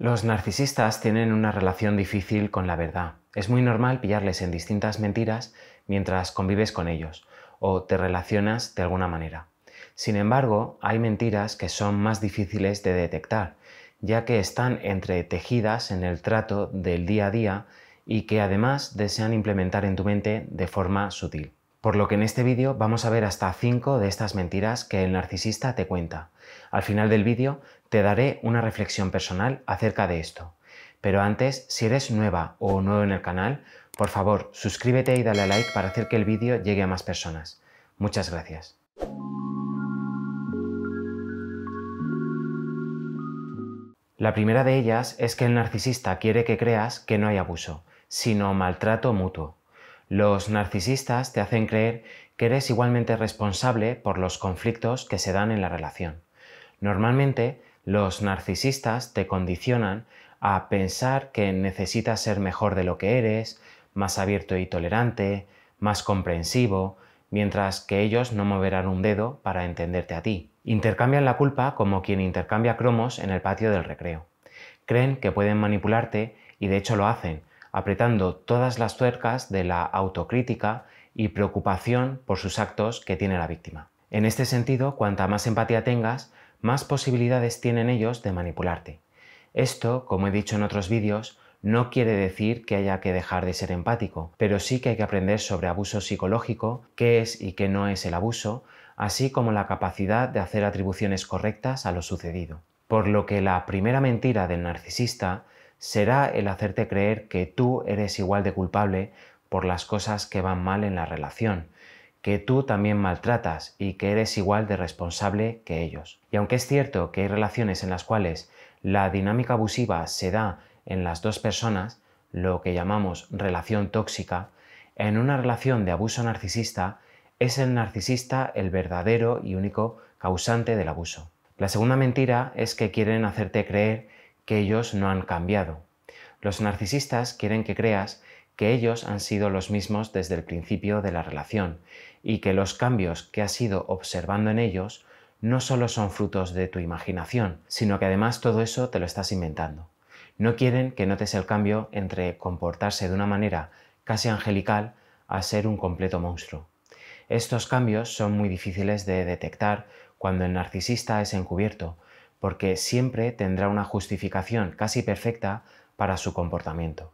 Los narcisistas tienen una relación difícil con la verdad. Es muy normal pillarles en distintas mentiras mientras convives con ellos o te relacionas de alguna manera. Sin embargo, hay mentiras que son más difíciles de detectar, ya que están entretejidas en el trato del día a día y que además desean implementar en tu mente de forma sutil. Por lo que en este vídeo vamos a ver hasta 5 de estas mentiras que el narcisista te cuenta. Al final del vídeo te daré una reflexión personal acerca de esto. Pero antes, si eres nueva o nuevo en el canal, por favor, suscríbete y dale a like para hacer que el vídeo llegue a más personas. Muchas gracias. La primera de ellas es que el narcisista quiere que creas que no hay abuso, sino maltrato mutuo. Los narcisistas te hacen creer que eres igualmente responsable por los conflictos que se dan en la relación. Normalmente, los narcisistas te condicionan a pensar que necesitas ser mejor de lo que eres, más abierto y tolerante, más comprensivo, mientras que ellos no moverán un dedo para entenderte a ti. Intercambian la culpa como quien intercambia cromos en el patio del recreo. Creen que pueden manipularte y de hecho lo hacen, apretando todas las tuercas de la autocrítica y preocupación por sus actos que tiene la víctima. En este sentido, cuanta más empatía tengas, más posibilidades tienen ellos de manipularte. Esto, como he dicho en otros vídeos, no quiere decir que haya que dejar de ser empático, pero sí que hay que aprender sobre abuso psicológico, qué es y qué no es el abuso, así como la capacidad de hacer atribuciones correctas a lo sucedido. Por lo que la primera mentira del narcisista será el hacerte creer que tú eres igual de culpable por las cosas que van mal en la relación, que tú también maltratas y que eres igual de responsable que ellos. Y aunque es cierto que hay relaciones en las cuales la dinámica abusiva se da en las dos personas, lo que llamamos relación tóxica, en una relación de abuso narcisista es el narcisista el verdadero y único causante del abuso. La segunda mentira es que quieren hacerte creer que ellos no han cambiado. Los narcisistas quieren que creas que ellos han sido los mismos desde el principio de la relación y que los cambios que has ido observando en ellos no solo son frutos de tu imaginación, sino que además todo eso te lo estás inventando. No quieren que notes el cambio entre comportarse de una manera casi angelical a ser un completo monstruo. Estos cambios son muy difíciles de detectar cuando el narcisista es encubierto, porque siempre tendrá una justificación casi perfecta para su comportamiento.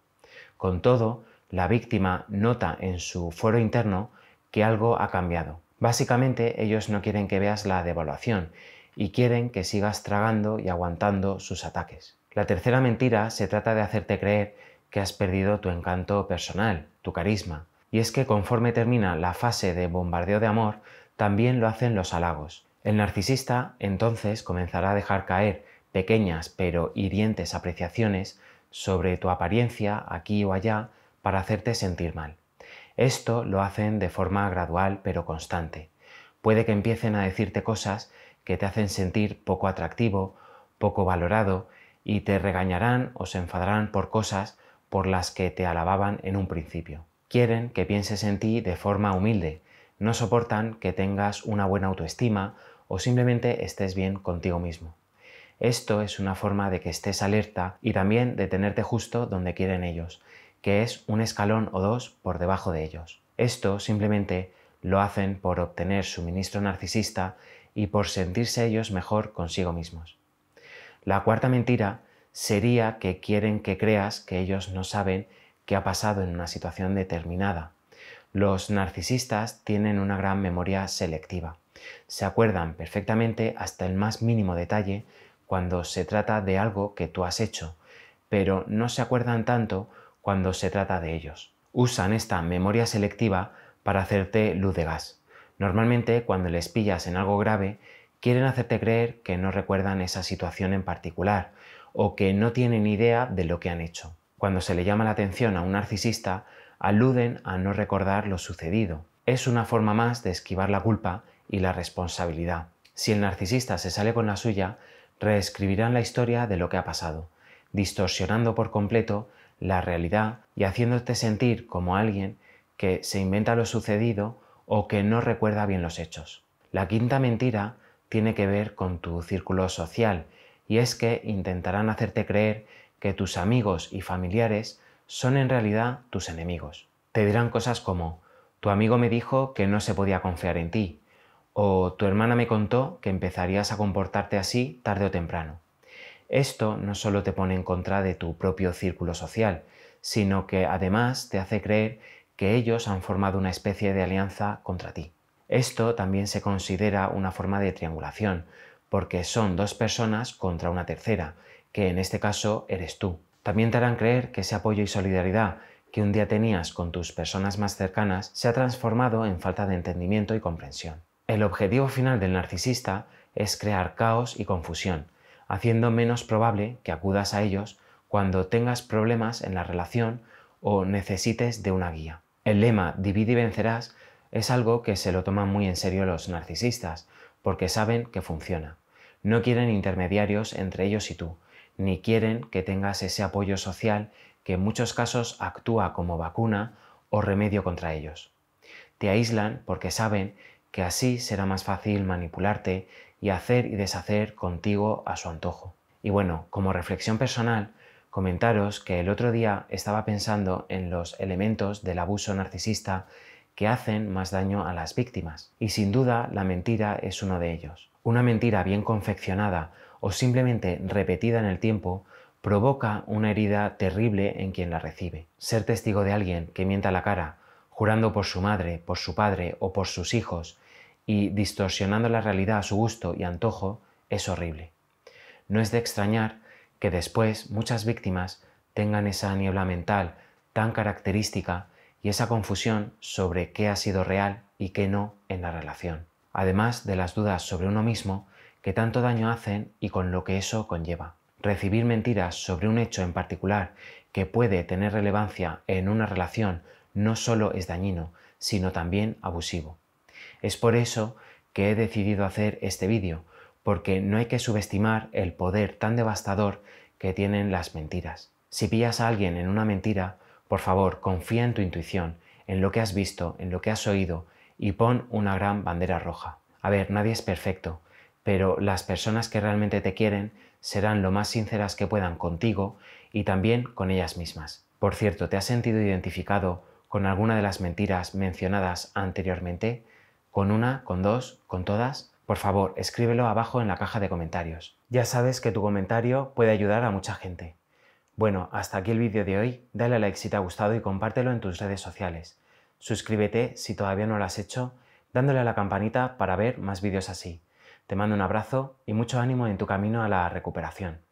Con todo, la víctima nota en su fuero interno que algo ha cambiado. Básicamente ellos no quieren que veas la devaluación y quieren que sigas tragando y aguantando sus ataques. La tercera mentira se trata de hacerte creer que has perdido tu encanto personal, tu carisma. Y es que conforme termina la fase de bombardeo de amor, también lo hacen los halagos. El narcisista entonces comenzará a dejar caer pequeñas pero hirientes apreciaciones sobre tu apariencia aquí o allá para hacerte sentir mal. Esto lo hacen de forma gradual pero constante. Puede que empiecen a decirte cosas que te hacen sentir poco atractivo, poco valorado y te regañarán o se enfadarán por cosas por las que te alababan en un principio. Quieren que pienses en ti de forma humilde, no soportan que tengas una buena autoestima o simplemente estés bien contigo mismo. Esto es una forma de que estés alerta y también de tenerte justo donde quieren ellos, que es un escalón o dos por debajo de ellos. Esto simplemente lo hacen por obtener suministro narcisista y por sentirse ellos mejor consigo mismos. La cuarta mentira sería que quieren que creas que ellos no saben qué ha pasado en una situación determinada. Los narcisistas tienen una gran memoria selectiva. Se acuerdan perfectamente hasta el más mínimo detalle cuando se trata de algo que tú has hecho, pero no se acuerdan tanto cuando se trata de ellos. Usan esta memoria selectiva para hacerte luz de gas. Normalmente cuando les pillas en algo grave, quieren hacerte creer que no recuerdan esa situación en particular o que no tienen idea de lo que han hecho. Cuando se le llama la atención a un narcisista, aluden a no recordar lo sucedido. Es una forma más de esquivar la culpa y la responsabilidad. Si el narcisista se sale con la suya, reescribirán la historia de lo que ha pasado, distorsionando por completo la realidad y haciéndote sentir como alguien que se inventa lo sucedido o que no recuerda bien los hechos. La quinta mentira tiene que ver con tu círculo social y es que intentarán hacerte creer que tus amigos y familiares son en realidad tus enemigos. Te dirán cosas como, tu amigo me dijo que no se podía confiar en ti, o tu hermana me contó que empezarías a comportarte así tarde o temprano. Esto no solo te pone en contra de tu propio círculo social, sino que además te hace creer que ellos han formado una especie de alianza contra ti. Esto también se considera una forma de triangulación, porque son dos personas contra una tercera, que en este caso eres tú. También te harán creer que ese apoyo y solidaridad que un día tenías con tus personas más cercanas se ha transformado en falta de entendimiento y comprensión. El objetivo final del narcisista es crear caos y confusión, haciendo menos probable que acudas a ellos cuando tengas problemas en la relación o necesites de una guía. El lema divide y vencerás es algo que se lo toman muy en serio los narcisistas, porque saben que funciona. No quieren intermediarios entre ellos y tú, ni quieren que tengas ese apoyo social que en muchos casos actúa como vacuna o remedio contra ellos. Te aíslan porque saben que así será más fácil manipularte y hacer y deshacer contigo a su antojo. Y bueno, como reflexión personal, comentaros que el otro día estaba pensando en los elementos del abuso narcisista que hacen más daño a las víctimas. Y sin duda la mentira es uno de ellos. Una mentira bien confeccionada o simplemente repetida en el tiempo provoca una herida terrible en quien la recibe. Ser testigo de alguien que mienta la cara, jurando por su madre, por su padre o por sus hijos, y distorsionando la realidad a su gusto y antojo es horrible. No es de extrañar que después muchas víctimas tengan esa niebla mental tan característica y esa confusión sobre qué ha sido real y qué no en la relación, además de las dudas sobre uno mismo que tanto daño hacen y con lo que eso conlleva. Recibir mentiras sobre un hecho en particular que puede tener relevancia en una relación no solo es dañino, sino también abusivo. Es por eso que he decidido hacer este vídeo, porque no hay que subestimar el poder tan devastador que tienen las mentiras. Si pillas a alguien en una mentira, por favor, confía en tu intuición, en lo que has visto, en lo que has oído, y pon una gran bandera roja. A ver, nadie es perfecto, pero las personas que realmente te quieren serán lo más sinceras que puedan contigo y también con ellas mismas. Por cierto, ¿te has sentido identificado con alguna de las mentiras mencionadas anteriormente? con una, con dos, con todas, por favor, escríbelo abajo en la caja de comentarios. Ya sabes que tu comentario puede ayudar a mucha gente. Bueno, hasta aquí el vídeo de hoy. Dale a like si te ha gustado y compártelo en tus redes sociales. Suscríbete si todavía no lo has hecho, dándole a la campanita para ver más vídeos así. Te mando un abrazo y mucho ánimo en tu camino a la recuperación.